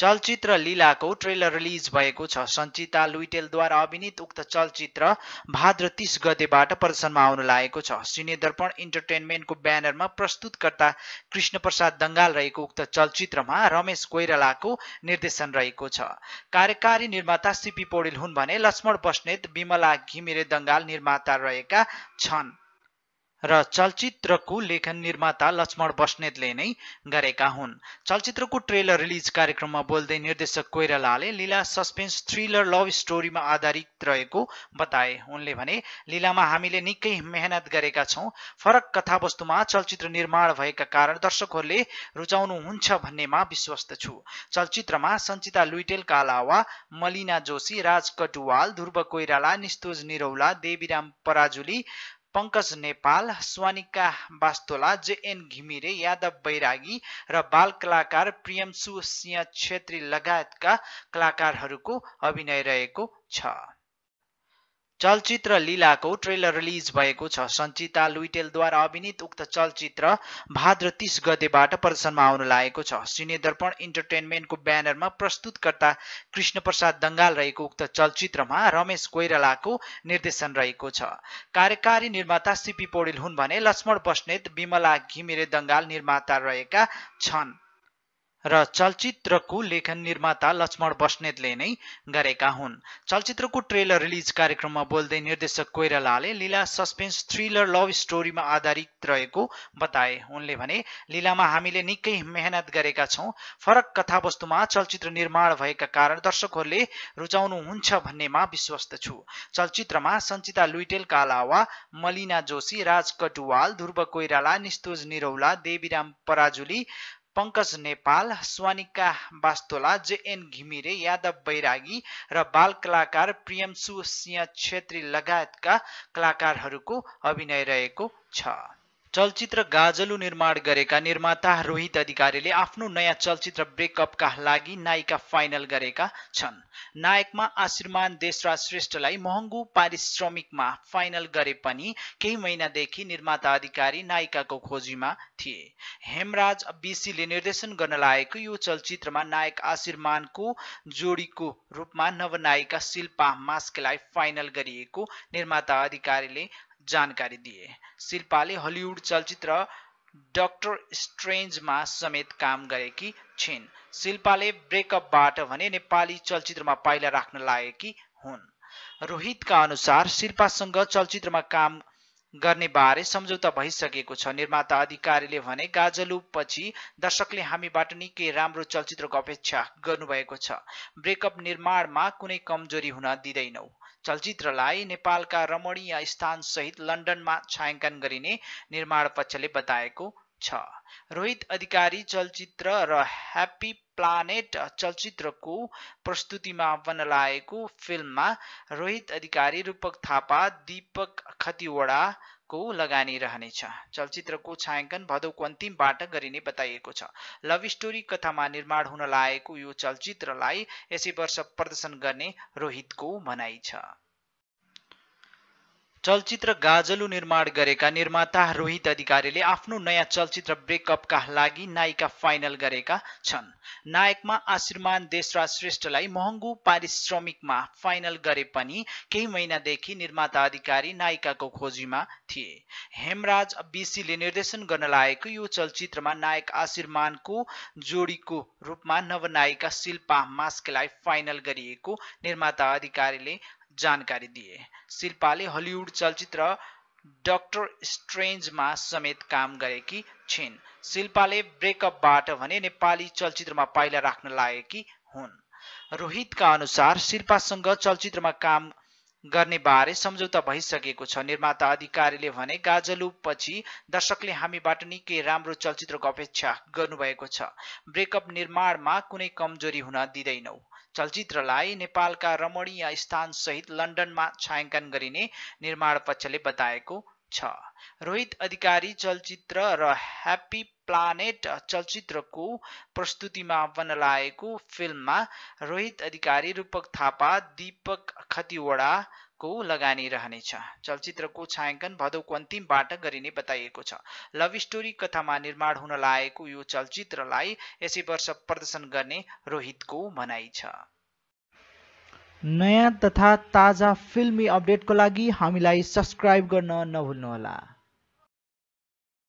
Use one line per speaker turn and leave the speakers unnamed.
चलचित्र लीलाको trailer release भएको छ सञ्चिता लुइटेलद्वारा अभिनीत उक्त चलचित्र भाद्र तिस गतेबाट प्रदर्शनमा आउन लागेको छ सिने दर्पण इन्टरटेनमेन्टको ब्यानरमा प्रस्तुतकर्ता कृष्ण प्रसाद दङ्गाल रहेको उक्त चलचित्रमा रमेश कोइरालाको निर्देशन रहेको छ कार्यकारी निर्माता सिपी पौडेल हुन् भने लक्ष्मण बस्नेत विमला घिमिरे दङ्गाल निर्माता रहेका छन् र चलचित्रको लेखन निर्माता लक्ष्मण बस्नेतले नै गरेका हुन् चलचित्रको ट्रेलर रिलिज कार्यक्रममा बोल्दै निर्देशक कोइरालाले लीला सस्पेन्स थ्रिलर लभ स्टोरीमा आधारित रहेको बताए उनले भने लीलामा हामीले निकै मेहनत गरेका छौँ फरक कथावस्तुमा चलचित्र निर्माण भएका कारण दर्शकहरूले रुचाउनुहुन्छ भन्नेमा विश्वस्त छु चलचित्रमा सञ्चिता लुइटेलका अलावा मलिना जोशी राज कटुवाल ध्रुव कोइराला निस्तोज निरौला देवीराम पराजुली पङ्कज नेपाल स्वानिका बास्तोला जेएन घिमिरे यादव बैरागी र बाल कलाकार प्रियमसु सिंह छेत्री लगायतका कलाकारहरूको अभिनय रहेको छ चलचित्र लीलाको ट्रेलर रिलिज भएको छ सञ्चिता लुइटेलद्वारा अभिनीत उक्त चलचित्र भाद्र तिस गतेबाट प्रदर्शनमा आउन लागेको छ सिने दर्पण इन्टरटेनमेन्टको ब्यानरमा प्रस्तुतकर्ता कृष्ण प्रसाद दङ्गाल रहेको उक्त चलचित्रमा रमेश कोइरालाको निर्देशन रहेको छ कार्यकारी निर्माता सिपी पौडेल हुन् भने लक्ष्मण बस्नेत विमला घिमिरे दङ्गाल निर्माता रहेका छन् र चलचित्रको लेखन निर्माता लक्ष्मण बस्नेतले नै गरेका हुन् चलचित्रको ट्रेलर रिलिज कार्यक्रममा बोल्दै निर्देशक कोइरालाले लीला सस्पेन्स थ्रिलर लभ स्टोरीमा आधारित रहेको बताए उनले भने लीलामा हामीले निकै मेहनत गरेका छौँ फरक कथावस्तुमा चलचित्र निर्माण भएका कारण दर्शकहरूले रुचाउनुहुन्छ भन्नेमा विश्वस्त छु चलचित्रमा सञ्चिता लुइटेलका अलावा मलिना जोशी राज कटुवाल ध्रुव कोइराला निस्तोज निरौला देवीराम पराजुली पङ्कज नेपाल स्वानिका बास्तोला जेएन घिमिरे यादव बैरागी र बाल कलाकार प्रियमसु सिंह छेत्री लगायतका कलाकारहरूको अभिनय रहेको छ चलचित्र गाजलु निर्माण गरेका निर्माता रोहित अधिकारीले आफ्नो नयाँ चलचित्र ब्रेकअपका लागि नायिका फाइनल गरेका छन् नायकमा आशीर्मान देशराज श्रेष्ठलाई महँगो पारिश्रमिकमा फाइनल गरे पनि केही महिनादेखि निर्माता अधिकारी नायिकाको खोजीमा थिए हेमराज बिसीले निर्देशन गर्न लागेको यो चलचित्रमा नायक आशीर्मानको जोडीको रूपमा नवनायिका शिल्पा मास्केलाई फाइनल गरिएको निर्माता अधिकारीले जानकारी दिए शिल्पाले हलिउड चलचित्र डक्टर स्ट्रेन्जमा समेत काम गरेकी छिन् शिल्पाले ब्रेकअपबाट भने नेपाली चलचित्रमा पाइला राख्न लागेकी हुन् रोहितका अनुसार शिल्पासँग चलचित्रमा काम गर्ने बारे सम्झौता भइसकेको छ निर्माता अधिकारीले भने पछि दर्शकले हामीबाट निकै राम्रो चलचित्रको अपेक्षा गर्नुभएको छ ब्रेकअप निर्माणमा कुनै कमजोरी हुन दिँदैनौ चलचित्रलाई नेपालका रमणीय सहित लन्डनमा छायाङ्कन गरिने निर्माण पक्षले बताएको छ रोहित अधिकारी चलचित्र र ह्याप्पी प्लानेट चलचित्रको प्रस्तुतिमा बनाएको फिल्ममा रोहित अधिकारी रूपक थापा दीपक खतिवडा को लगानी रहनेछ चलचित्रको छायाङ्कन भदौको अन्तिमबाट गरिने बताइएको छ लभ स्टोरी कथामा निर्माण हुन लागेको यो चलचित्रलाई यसै वर्ष प्रदर्शन गर्ने रोहितको भनाइ छ चलचित्र गाजलु निर्माण गरेका निर्माता रोहित अधिकारीले आफ्नो नयाँ चलचित्र ब्रेकअपका लागि नायिका फाइनल गरेका छन् नायकमा आशीर्मान देशराज श्रेष्ठलाई महँगो पारिश्रमिकमा फाइनल गरे पनि केही महिनादेखि निर्माता अधिकारी नायिकाको खोजीमा थिए हेमराज बिसीले निर्देशन गर्न लागेको यो चलचित्रमा नायक आशीर्मानको जोडीको रूपमा नवनायिका शिल्पा मास्केलाई फाइनल गरिएको निर्माता अधिकारीले जानकारी दिए शिल्पाले हलिउड चलचित्र डक्टर स्ट्रेन्जमा समेत काम गरेकी छिन् शिल्पाले ब्रेकअपबाट भने नेपाली चलचित्रमा पाइला राख्न लागेकी हुन् रोहितका अनुसार शिल्पासँग चलचित्रमा काम गर्ने बारे सम्झौता भइसकेको छ निर्माता अधिकारीले भने पछि दर्शकले हामीबाट निकै राम्रो चलचित्रको अपेक्षा गर्नुभएको छ ब्रेकअप निर्माणमा कुनै कमजोरी हुन दिँदैनौ चलचित्रलाई नेपालका रमणीय सहित लन्डनमा छायाङ्कन गरिने निर्माण पक्षले बताएको छ रोहित अधिकारी चलचित्र र ह्याप्पी प्लानेट चलचित्रको प्रस्तुतिमा बन्न लागेको फिल्ममा रोहित अधिकारी रूपक थापा दीपक खतिवडा को लगानी रहनेछ चलचित्रको छायाङ्कन भदौको अन्तिमबाट गरिने बताइएको छ लभ स्टोरी कथामा निर्माण हुन लागेको यो चलचित्रलाई यसै वर्ष प्रदर्शन गर्ने रोहितको भनाइ छ नयाँ तथा ताजा फिल्मी अपडेटको लागि हामीलाई सब्सक्राइब गर्न नभुल्नुहोला